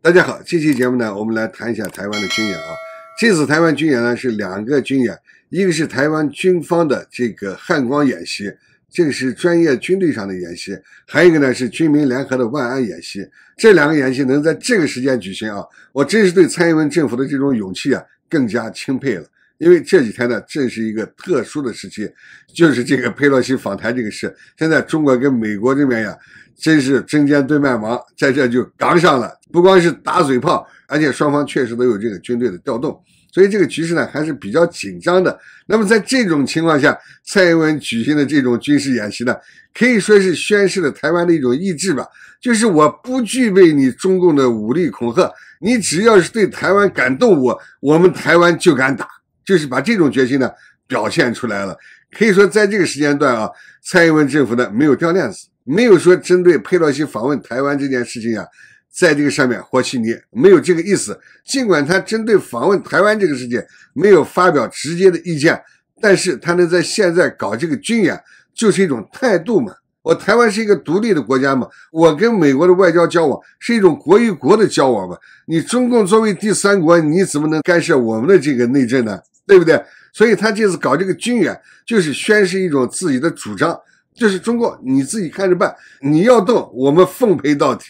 大家好，这期节目呢，我们来谈一下台湾的军演啊。这次台湾军演呢是两个军演，一个是台湾军方的这个汉光演习，这个是专业军队上的演习；还有一个呢是军民联合的万安演习。这两个演习能在这个时间举行啊，我真是对蔡英文政府的这种勇气啊更加钦佩了。因为这几天呢，正是一个特殊的时期，就是这个佩洛西访台这个事。现在中国跟美国这边呀，真是针尖对麦芒，在这就杠上了。不光是打嘴炮，而且双方确实都有这个军队的调动，所以这个局势呢还是比较紧张的。那么在这种情况下，蔡英文举行的这种军事演习呢，可以说是宣示了台湾的一种意志吧，就是我不具备你中共的武力恐吓，你只要是对台湾敢动我，我们台湾就敢打。就是把这种决心呢表现出来了，可以说在这个时间段啊，蔡英文政府呢没有掉链子，没有说针对佩洛西访问台湾这件事情呀，在这个上面和稀泥，没有这个意思。尽管他针对访问台湾这个事件没有发表直接的意见，但是他能在现在搞这个军演，就是一种态度嘛。我台湾是一个独立的国家嘛，我跟美国的外交交往是一种国与国的交往嘛。你中共作为第三国，你怎么能干涉我们的这个内政呢？对不对？所以他这次搞这个军演，就是宣示一种自己的主张，就是中国你自己看着办，你要动，我们奉陪到底。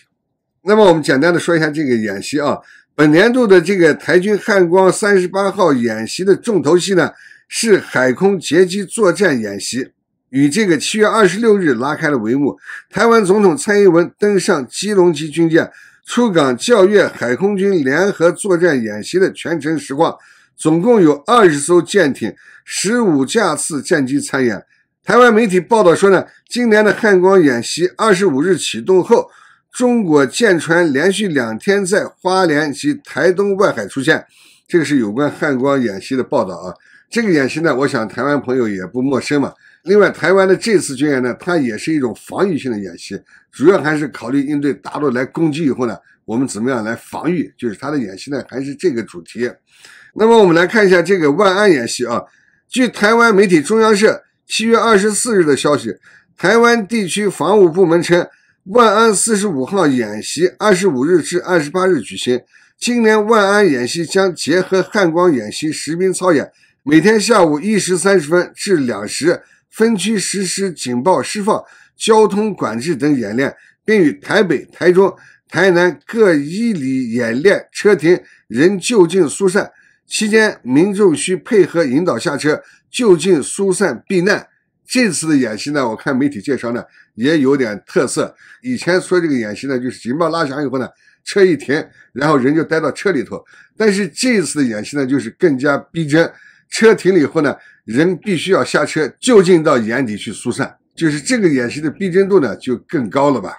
那么我们简单的说一下这个演习啊，本年度的这个台军汉光三十八号演习的重头戏呢，是海空截击作战演习，与这个七月二十六日拉开了帷幕。台湾总统蔡英文登上基隆级军舰，出港校阅海空军联合作战演习的全程实况。总共有二十艘舰艇、十五架次战机参演。台湾媒体报道说呢，今年的汉光演习二十五日启动后，中国舰船连续两天在花莲及台东外海出现。这个是有关汉光演习的报道啊。这个演习呢，我想台湾朋友也不陌生嘛。另外，台湾的这次军演呢，它也是一种防御性的演习，主要还是考虑应对大陆来攻击以后呢，我们怎么样来防御，就是它的演习呢，还是这个主题。那么我们来看一下这个万安演习啊。据台湾媒体中央社七月二十四日的消息，台湾地区防务部门称，万安四十五号演习二十五日至二十八日举行。今年万安演习将结合汉光演习实兵操演，每天下午一时三十分至两时，分区实施警报释放、交通管制等演练，并与台北、台中、台南各一里演练车停、人就近疏散。期间，民众需配合引导下车，就近疏散避难。这次的演习呢，我看媒体介绍呢，也有点特色。以前说这个演习呢，就是警报拉响以后呢，车一停，然后人就待到车里头。但是这次的演习呢，就是更加逼真。车停了以后呢，人必须要下车，就近到眼底去疏散。就是这个演习的逼真度呢，就更高了吧？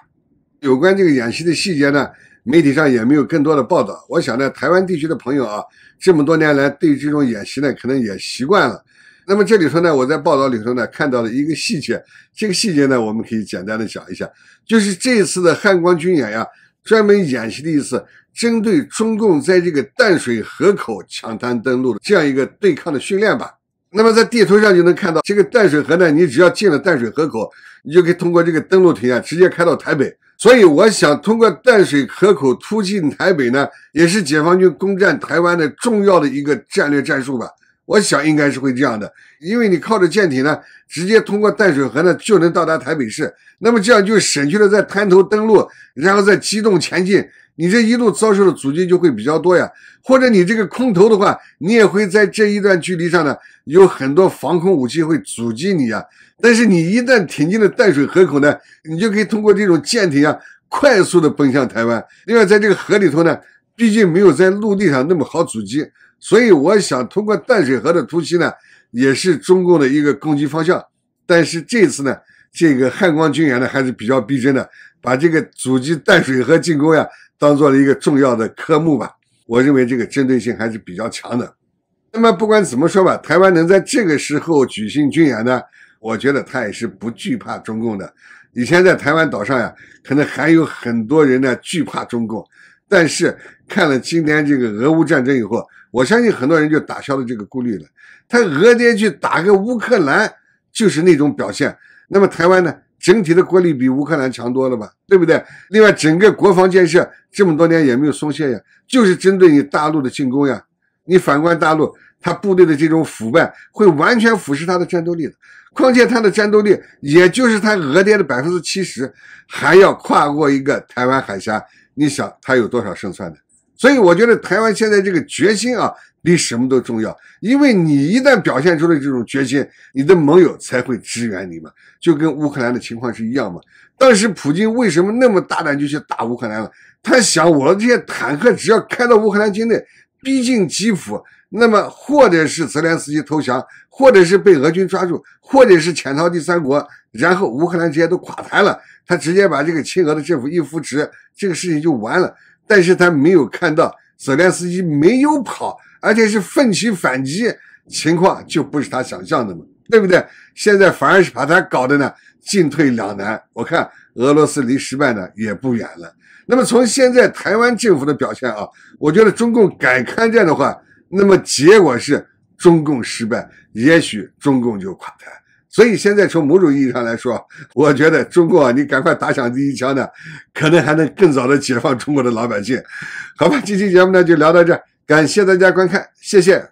有关这个演习的细节呢？媒体上也没有更多的报道。我想呢，台湾地区的朋友啊，这么多年来对这种演习呢，可能也习惯了。那么这里头呢，我在报道里头呢看到了一个细节，这个细节呢，我们可以简单的讲一下，就是这一次的汉光军演呀，专门演习的一次针对中共在这个淡水河口抢滩登陆的这样一个对抗的训练吧。那么在地图上就能看到，这个淡水河呢，你只要进了淡水河口，你就可以通过这个登陆艇啊，直接开到台北。所以，我想通过淡水河口突进台北呢，也是解放军攻占台湾的重要的一个战略战术吧。我想应该是会这样的，因为你靠着舰艇呢，直接通过淡水河呢，就能到达台北市。那么这样就省去了在滩头登陆，然后再机动前进。你这一路遭受的阻击就会比较多呀，或者你这个空投的话，你也会在这一段距离上呢有很多防空武器会阻击你呀。但是你一旦挺进了淡水河口呢，你就可以通过这种舰艇呀快速的奔向台湾。另外，在这个河里头呢，毕竟没有在陆地上那么好阻击，所以我想通过淡水河的突袭呢，也是中共的一个攻击方向。但是这次呢？这个汉光军演呢还是比较逼真的，把这个阻击淡水河进攻呀当做了一个重要的科目吧。我认为这个针对性还是比较强的。那么不管怎么说吧，台湾能在这个时候举行军演呢，我觉得他也是不惧怕中共的。以前在台湾岛上呀，可能还有很多人呢惧怕中共，但是看了今天这个俄乌战争以后，我相信很多人就打消了这个顾虑了。他俄爹去打个乌克兰，就是那种表现。那么台湾呢？整体的国力比乌克兰强多了吧？对不对？另外，整个国防建设这么多年也没有松懈呀，就是针对你大陆的进攻呀。你反观大陆，他部队的这种腐败会完全腐蚀他的战斗力的。况且他的战斗力也就是他俄爹的百分之七十，还要跨过一个台湾海峡，你想他有多少胜算呢？所以我觉得台湾现在这个决心啊，比什么都重要。因为你一旦表现出了这种决心，你的盟友才会支援你嘛，就跟乌克兰的情况是一样嘛。当时普京为什么那么大胆就去打乌克兰了？他想，我这些坦克只要开到乌克兰境内，逼近基辅，那么或者是泽连斯基投降，或者是被俄军抓住，或者是潜逃第三国，然后乌克兰直接都垮台了，他直接把这个亲俄的政府一扶持，这个事情就完了。但是他没有看到泽连斯基没有跑，而且是奋起反击，情况就不是他想象的嘛，对不对？现在反而是把他搞得呢进退两难。我看俄罗斯离失败呢也不远了。那么从现在台湾政府的表现啊，我觉得中共敢看战的话，那么结果是中共失败，也许中共就垮台。所以现在从某种意义上来说，我觉得中共啊，你赶快打响第一枪呢，可能还能更早的解放中国的老百姓，好吧？这期节目呢就聊到这感谢大家观看，谢谢。